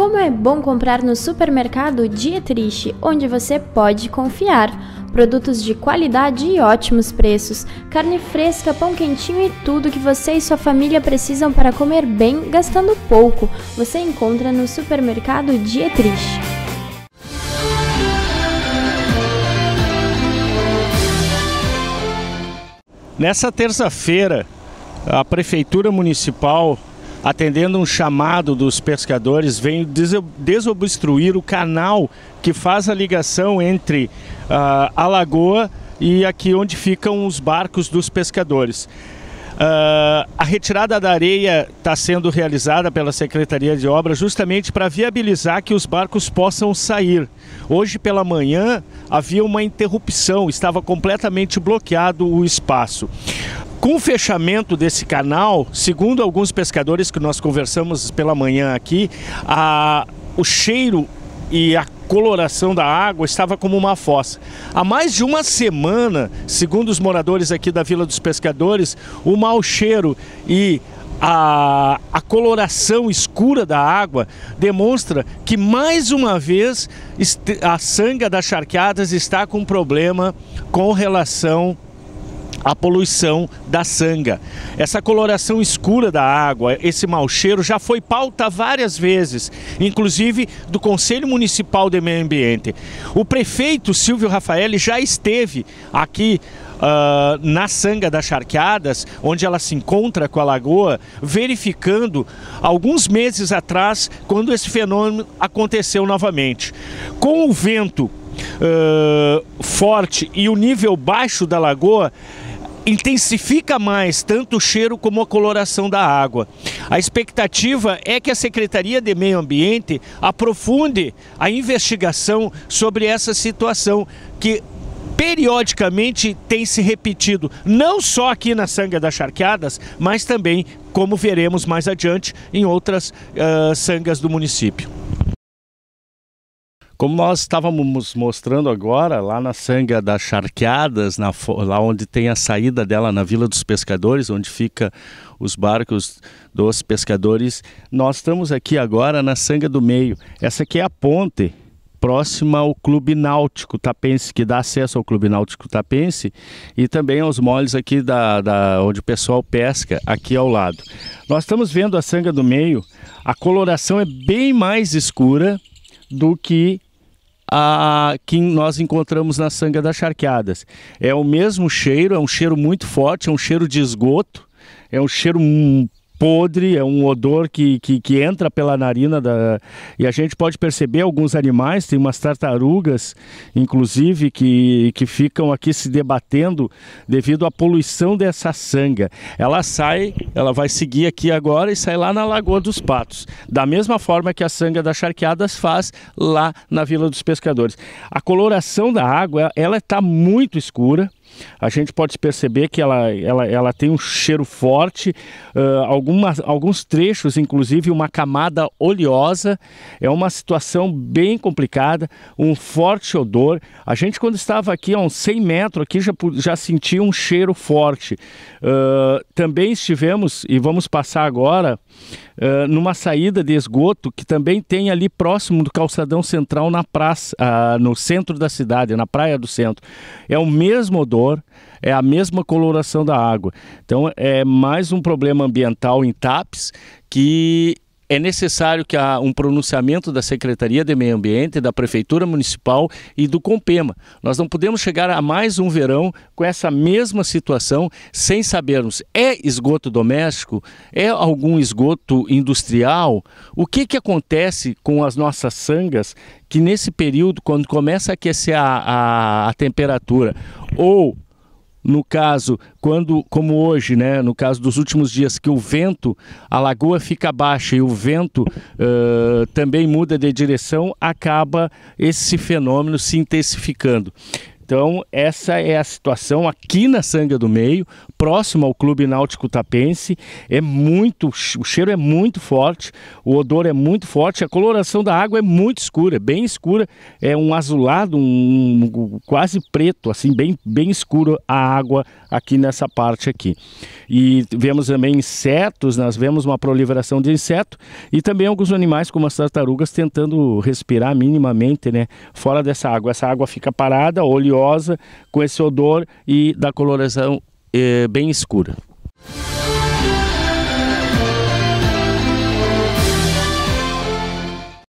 Como é bom comprar no supermercado Dietrich, onde você pode confiar. Produtos de qualidade e ótimos preços, carne fresca, pão quentinho e tudo que você e sua família precisam para comer bem, gastando pouco, você encontra no supermercado Dietrich. Nessa terça-feira, a Prefeitura Municipal atendendo um chamado dos pescadores, vem desobstruir o canal que faz a ligação entre uh, a lagoa e aqui onde ficam os barcos dos pescadores. Uh, a retirada da areia está sendo realizada pela Secretaria de Obras justamente para viabilizar que os barcos possam sair. Hoje pela manhã havia uma interrupção, estava completamente bloqueado o espaço. Com o fechamento desse canal, segundo alguns pescadores que nós conversamos pela manhã aqui, a, o cheiro e a coloração da água estava como uma fossa. Há mais de uma semana, segundo os moradores aqui da Vila dos Pescadores, o mau cheiro e a, a coloração escura da água demonstra que mais uma vez a sanga das charqueadas está com problema com relação a poluição da sanga. Essa coloração escura da água, esse mau cheiro já foi pauta várias vezes, inclusive do Conselho Municipal de Meio Ambiente. O prefeito Silvio Rafael já esteve aqui Uh, na Sanga das Charqueadas, onde ela se encontra com a lagoa, verificando alguns meses atrás quando esse fenômeno aconteceu novamente. Com o vento uh, forte e o nível baixo da lagoa, intensifica mais tanto o cheiro como a coloração da água. A expectativa é que a Secretaria de Meio Ambiente aprofunde a investigação sobre essa situação que periodicamente tem se repetido, não só aqui na Sanga das Charqueadas, mas também, como veremos mais adiante, em outras uh, sangas do município. Como nós estávamos mostrando agora, lá na Sanga das Charqueadas, na, lá onde tem a saída dela na Vila dos Pescadores, onde fica os barcos dos pescadores, nós estamos aqui agora na Sanga do Meio. Essa aqui é a ponte próxima ao Clube Náutico Tapense, que dá acesso ao Clube Náutico Tapense e também aos moles aqui da, da, onde o pessoal pesca, aqui ao lado. Nós estamos vendo a sanga do meio, a coloração é bem mais escura do que a, que nós encontramos na sanga das charqueadas. É o mesmo cheiro, é um cheiro muito forte, é um cheiro de esgoto, é um cheiro podre, é um odor que, que, que, entra pela narina da, e a gente pode perceber alguns animais, tem umas tartarugas, inclusive, que, que ficam aqui se debatendo devido à poluição dessa sanga. Ela sai, ela vai seguir aqui agora e sai lá na Lagoa dos Patos, da mesma forma que a sanga das charqueadas faz lá na Vila dos Pescadores. A coloração da água, ela está muito escura, a gente pode perceber que ela, ela, ela tem um cheiro forte, uh, algumas, alguns trechos, inclusive uma camada oleosa, é uma situação bem complicada, um forte odor. A gente quando estava aqui a uns 100 metros aqui já, já sentia um cheiro forte. Uh, também estivemos, e vamos passar agora, ah, numa saída de esgoto que também tem ali próximo do calçadão central na praça, uh, no centro da cidade, na praia do centro. É o mesmo odor, é a mesma coloração da água. Então é mais um problema ambiental em TAPS que é necessário que há um pronunciamento da Secretaria de Meio Ambiente, da Prefeitura Municipal e do Compema. Nós não podemos chegar a mais um verão com essa mesma situação sem sabermos é esgoto doméstico, é algum esgoto industrial, o que que acontece com as nossas sangas que nesse período quando começa a aquecer a, a, a temperatura ou no caso, quando, como hoje, né, no caso dos últimos dias, que o vento, a lagoa fica baixa e o vento uh, também muda de direção, acaba esse fenômeno se intensificando. Então, essa é a situação aqui na Sanga do Meio, próximo ao Clube Náutico Tapense. É muito, o cheiro é muito forte, o odor é muito forte, a coloração da água é muito escura, é bem escura, é um azulado, um, um quase preto, assim, bem, bem escuro a água aqui nessa parte aqui. E vemos também insetos, nós vemos uma proliferação de inseto e também alguns animais como as tartarugas tentando respirar minimamente, né, fora dessa água. Essa água fica parada, oleosa com esse odor e da coloração eh, bem escura.